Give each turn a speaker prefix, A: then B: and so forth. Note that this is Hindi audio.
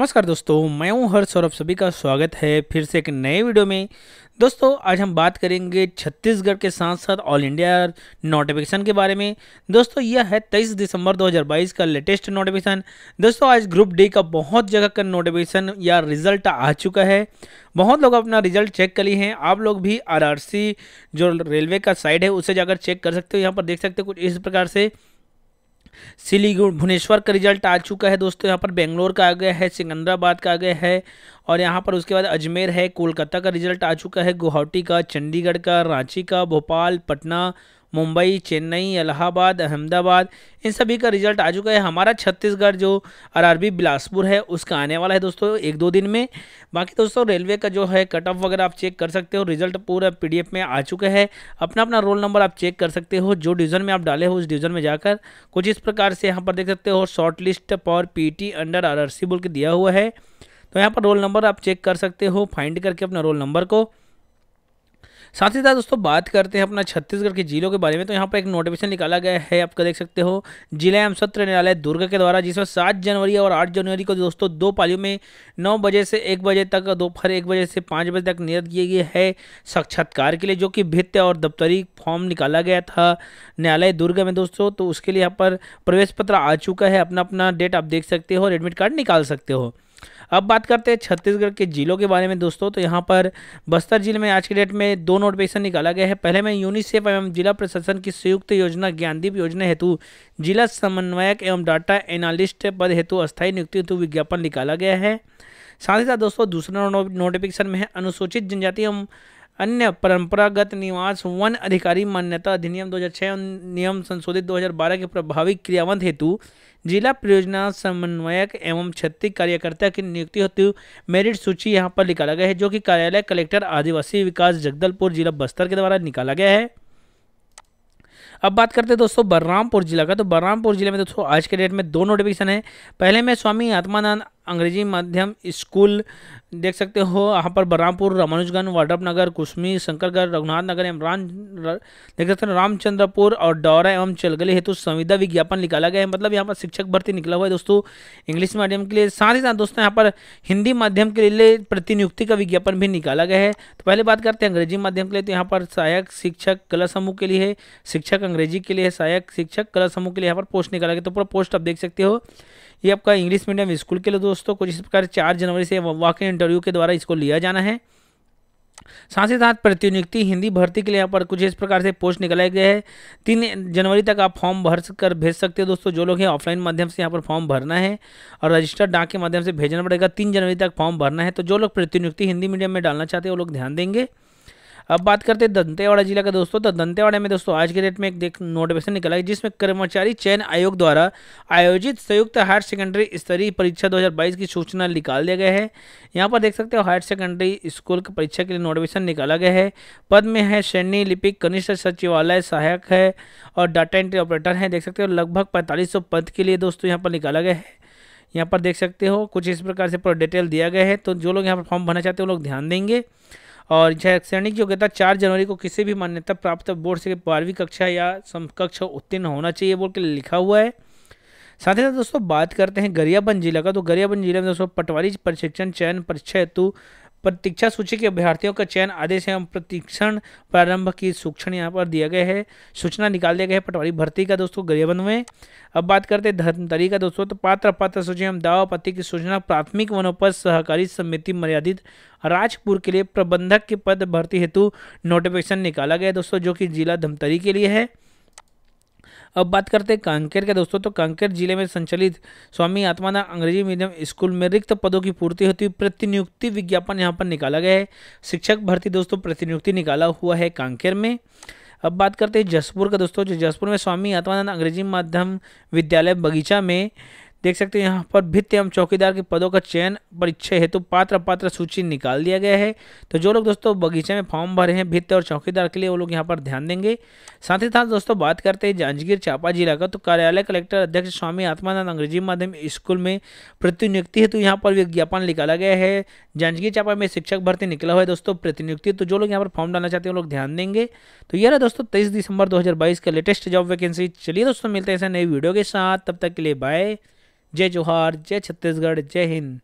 A: नमस्कार दोस्तों मैं हूं हर्ष और सभी का स्वागत है फिर से एक नए वीडियो में दोस्तों आज हम बात करेंगे छत्तीसगढ़ के साथ साथ ऑल इंडिया नोटिफिकेशन के बारे में दोस्तों यह है 23 दिसंबर 2022 का लेटेस्ट नोटिफिकेशन दोस्तों आज ग्रुप डी का बहुत जगह का नोटिफिकेशन या रिजल्ट आ चुका है बहुत लोग अपना रिजल्ट चेक कर लिए हैं आप लोग भी आर जो रेलवे का साइड है उसे जाकर चेक कर सकते हो यहाँ पर देख सकते हो कुछ इस प्रकार से सिलीगुड़ भुवनेश्वर का रिजल्ट आ चुका है दोस्तों यहाँ पर बेंगलोर का आ गया है सिकंदराबाद का आ गया है और यहाँ पर उसके बाद अजमेर है कोलकाता का रिजल्ट आ चुका है गुवाहाटी का चंडीगढ़ का रांची का भोपाल पटना मुंबई चेन्नई इलाहाबाद अहमदाबाद इन सभी का रिजल्ट आ चुका है हमारा छत्तीसगढ़ जो आरआरबी बिलासपुर है उसका आने वाला है दोस्तों एक दो दिन में बाकी दोस्तों रेलवे का जो है कट ऑफ वगैरह आप चेक कर सकते हो रिजल्ट पूरा पीडीएफ में आ चुका है अपना अपना रोल नंबर आप चेक कर सकते हो जो डिवीज़न में आप डाले हो उस डिवीज़न में जाकर कुछ इस प्रकार से यहाँ पर देख सकते हो short list for P under R बोल के दिया हुआ है तो यहाँ पर रोल नंबर आप चेक कर सकते हो फाइंड करके अपना रोल नंबर को साथ ही साथ दोस्तों बात करते हैं अपना छत्तीसगढ़ के जिलों के बारे में तो यहाँ पर एक नोटिफिकेशन निकाला गया है आपका देख सकते हो जिला एवं सत्र न्यायालय दुर्ग के द्वारा जिसमें सात जनवरी और आठ जनवरी को दोस्तों दो पालियों में नौ बजे से एक बजे तक दोपहर एक बजे से पाँच बजे तक नियत किए गए है साक्षात्कार के लिए जो कि भित्त और दफ्तरी फॉर्म निकाला गया था न्यायालय दुर्ग में दोस्तों तो उसके लिए यहाँ पर प्रवेश पत्र आ चुका है अपना अपना डेट आप देख सकते हो और एडमिट कार्ड निकाल सकते हो अब बात करते हैं छत्तीसगढ़ के जिलों के बारे में दोस्तों तो यहाँ पर बस्तर जिले में आज के डेट में दो नोटिफिकेशन निकाला गया है पहले में यूनिसेफ एवं जिला प्रशासन की संयुक्त योजना ज्ञानदीप योजना हेतु जिला समन्वयक एवं डाटा एनालिस्ट पद हेतु अस्थायी नियुक्ति हेतु विज्ञापन निकाला गया है साथ ही साथ दोस्तों दूसरा नोटिफिकेशन में है अनुसूचित जनजाति एवं अन्य परंपरागत निवास वन अधिकारी मान्यता अधिनियम 2006 नियम संशोधित 2012 के प्रभावी क्रियावंत हेतु जिला परियोजना समन्वयक एवं क्षेत्रीय कार्यकर्ता की नियुक्ति हेतु मेरिट सूची यहाँ पर निकाला गया है जो कि कार्यालय कलेक्टर आदिवासी विकास जगदलपुर जिला बस्तर के द्वारा निकाला गया है अब बात करते हैं दोस्तों बलरामपुर जिला का तो बलरामपुर जिले में दोस्तों आज के डेट में दो नोटिफिकेशन है पहले में स्वामी आत्मानंद अंग्रेजी माध्यम स्कूल देख सकते हो यहाँ पर बलरामपुर रामानुजगंज वाडप नगर कुशमी शंकरगढ़ रघुनाथ नगर राम देख सकते हो रामचंद्रपुर और डौरा एवं चलगली हेतु संविदा विज्ञापन निकाला गया है मतलब यहाँ पर शिक्षक भर्ती निकला हुआ है दोस्तों इंग्लिश माध्यम के लिए साथ ही साथ दोस्तों यहाँ पर हिंदी माध्यम के लिए प्रतिनियुक्ति का विज्ञापन भी निकाला गया है तो पहले बात करते हैं अंग्रेजी माध्यम के लिए तो यहाँ पर सहायक शिक्षक कला समूह के लिए शिक्षक अंग्रेजी के लिए सहायक शिक्षक कला समूह के लिए यहाँ पर पोस्ट निकाला गया तो पूरा पोस्ट आप देख सकते हो ये आपका इंग्लिश मीडियम स्कूल के लिए दोस्तों कुछ इस प्रकार चार जनवरी से वॉक इंटरव्यू के द्वारा इसको लिया जाना है साथ ही साथ प्रतियोगिति हिंदी भर्ती के लिए यहाँ पर कुछ इस प्रकार से पोस्ट निकलाए गए हैं तीन जनवरी तक आप फॉर्म भर कर भेज सकते हो दोस्तों जो लोग हैं ऑफलाइन माध्यम से यहाँ पर फॉर्म भरना है और रजिस्टर डाक के माध्यम से भेजना पड़ेगा तीन जनवरी तक फॉर्म भरना है तो जो लोग प्रतियोगिति हिंदी मीडियम में डालना चाहते हैं वो लोग ध्यान देंगे अब बात करते हैं दंतेवाड़ा जिला का दोस्तों तो दंतेवाड़ा में दोस्तों आज के डेट में एक देख नोटिफिकेशन निकला है जिसमें कर्मचारी चयन आयोग द्वारा आयोजित संयुक्त हायर सेकेंडरी स्तरीय परीक्षा 2022 की सूचना निकाल दिया गया है यहाँ पर देख सकते हो हायर सेकेंडरी स्कूल की परीक्षा के लिए नोटिफिकेशन निकाला गया है पद में है श्रेणी लिपिक कनिष्ठ सचिवालय सहायक है और डाटा एंट्री ऑपरेटर है देख सकते हो लगभग पैंतालीस पद के लिए दोस्तों यहाँ पर निकाला गया है यहाँ पर देख सकते हो कुछ इस प्रकार से पूरा डिटेल दिया गया है तो जो लोग यहाँ पर फॉर्म भरना चाहते हैं वो लोग ध्यान देंगे और शैक्षणिक योग्यता चार जनवरी को किसी भी मान्यता प्राप्त बोर्ड से बारहवीं कक्षा या समकक्ष उत्तीर्ण होना चाहिए बोल के लिखा हुआ है साथ ही साथ दोस्तों बात करते हैं गरियाबंद जिला का तो गरियाबंद जिले में दोस्तों पटवारी प्रशिक्षण चयन परीक्षा हेतु प्रतीक्षा सूची के अभ्यर्थियों का चयन आदेश एवं प्रतीक्षण प्रारंभ की सूक्षण यहाँ पर दिया गया है सूचना निकाल दिया गया है पटवारी भर्ती का दोस्तों गरियाबंद में अब बात करते हैं धर्मतरी का दोस्तों तो पात्र पात्र सूची एवं दावा पति की सूचना प्राथमिक वनोपज सहकारी समिति मर्यादित राजपुर के लिए प्रबंधक के पद भर्ती हेतु नोटिफिकेशन निकाला गया दोस्तों जो कि जिला धमतरी के लिए है अब बात करते हैं कांकेर के दोस्तों तो कांकेर जिले में संचालित स्वामी आत्माना अंग्रेजी मीडियम स्कूल में रिक्त पदों की पूर्ति होती हुई प्रतिनियुक्ति विज्ञापन यहाँ पर निकाला गया है शिक्षक भर्ती दोस्तों प्रतिनियुक्ति निकाला हुआ है कांकेर में अब बात करते हैं जसपुर का दोस्तों जो जसपुर में स्वामी आत्मानंद अंग्रेजी माध्यम विद्यालय बगीचा में देख सकते हैं यहाँ पर भित्त एवं चौकीदार के पदों का चयन परीक्षा हेतु तो पात्र पात्र सूची निकाल दिया गया है तो जो लोग दोस्तों बगीचे में फॉर्म भरे हैं भित्त और चौकीदार के लिए वो लोग यहाँ पर ध्यान देंगे साथ ही साथ दोस्तों बात करते हैं जांजगीर चांपा जिला का तो कार्यालय कलेक्टर अध्यक्ष स्वामी आत्मानंद अंग्रेजी माध्यम स्कूल में प्रतिनियुक्ति हेतु तो यहाँ पर विज्ञापन निकाला गया है जांजगीर चांपा में शिक्षक भर्ती निकला हुआ है दोस्तों प्रतिनियुक्ति तो जो लोग यहाँ पर फॉर्म डालना चाहते हैं वो लोग ध्यान देंगे तो यह रहा दोस्तों तेईस दिसंबर दो का लेटेस्ट जॉब वैकेंसी चलिए दोस्तों मिलते हैं ऐसे नई वीडियो के साथ तब तक के लिए बाय जय जोहार जय छत्तीसगढ़ जय हिंद